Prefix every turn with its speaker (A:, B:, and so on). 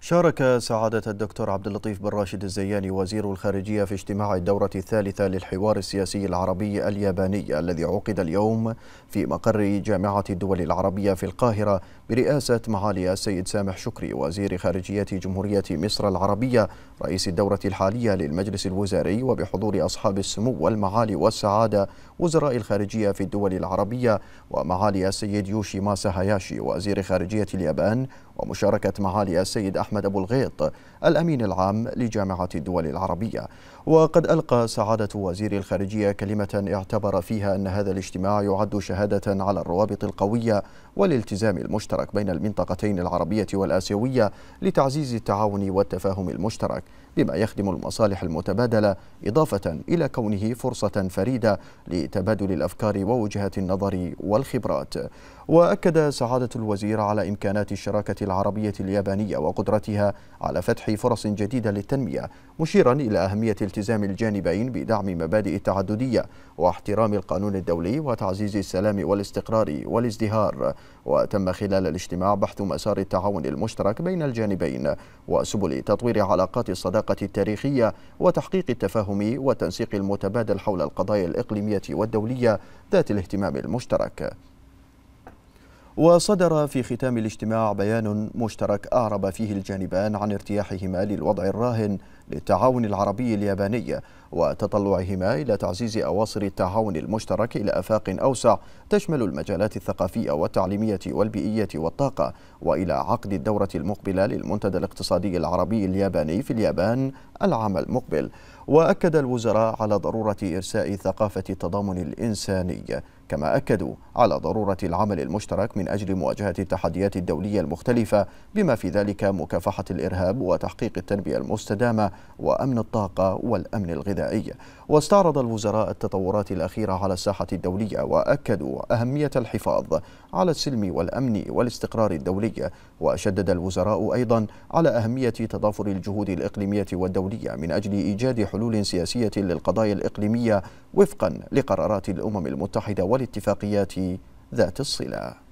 A: شارك سعادة الدكتور عبد اللطيف بن راشد الزياني وزير الخارجية في اجتماع الدورة الثالثة للحوار السياسي العربي الياباني الذي عقد اليوم في مقر جامعة الدول العربية في القاهرة برئاسة معالي السيد سامح شكري وزير خارجية جمهورية مصر العربية رئيس الدورة الحالية للمجلس الوزاري وبحضور أصحاب السمو والمعالي والسعادة وزراء الخارجية في الدول العربية ومعالي السيد يوشي ماسا هاياشي وزير خارجية اليابان ومشاركة معالي السيد أحمد أبو الغيط الأمين العام لجامعة الدول العربية وقد ألقى سعادة وزير الخارجية كلمة اعتبر فيها أن هذا الاجتماع يعد شهادة على الروابط القوية والالتزام المشترك بين المنطقتين العربية والآسيوية لتعزيز التعاون والتفاهم المشترك بما يخدم المصالح المتبادلة إضافة إلى كونه فرصة فريدة لتبادل الأفكار ووجهات النظر والخبرات وأكد سعادة الوزير على إمكانات الشراكة العربية اليابانية وقدرتها على فتح فرص جديدة للتنمية مشيرا إلى أهمية التزام الجانبين بدعم مبادئ التعددية واحترام القانون الدولي وتعزيز السلام والاستقرار والازدهار وتم خلال الاجتماع بحث مسار التعاون المشترك بين الجانبين وسبل تطوير علاقات الصداقة العلاقة التاريخية وتحقيق التفاهم والتنسيق المتبادل حول القضايا الإقليمية والدولية ذات الاهتمام المشترك وصدر في ختام الاجتماع بيان مشترك أعرب فيه الجانبان عن ارتياحهما للوضع الراهن للتعاون العربي الياباني وتطلعهما إلى تعزيز أواصر التعاون المشترك إلى آفاق أوسع تشمل المجالات الثقافية والتعليمية والبيئية والطاقة وإلى عقد الدورة المقبلة للمنتدى الاقتصادي العربي الياباني في اليابان العام المقبل وأكد الوزراء على ضرورة إرساء ثقافة التضامن الإنساني كما أكدوا على ضرورة العمل المشترك من أجل مواجهة التحديات الدولية المختلفة بما في ذلك مكافحة الإرهاب وتحقيق التنمية المستدامة وأمن الطاقة والأمن الغذائي واستعرض الوزراء التطورات الأخيرة على الساحة الدولية وأكدوا أهمية الحفاظ على السلم والأمن والاستقرار الدولي وشدد الوزراء أيضا على أهمية تضافر الجهود الإقليمية والدولية من أجل إيجاد حلول سياسية للقضايا الإقليمية وفقا لقرارات الأمم المتحدة والاتفاقيات ذات الصله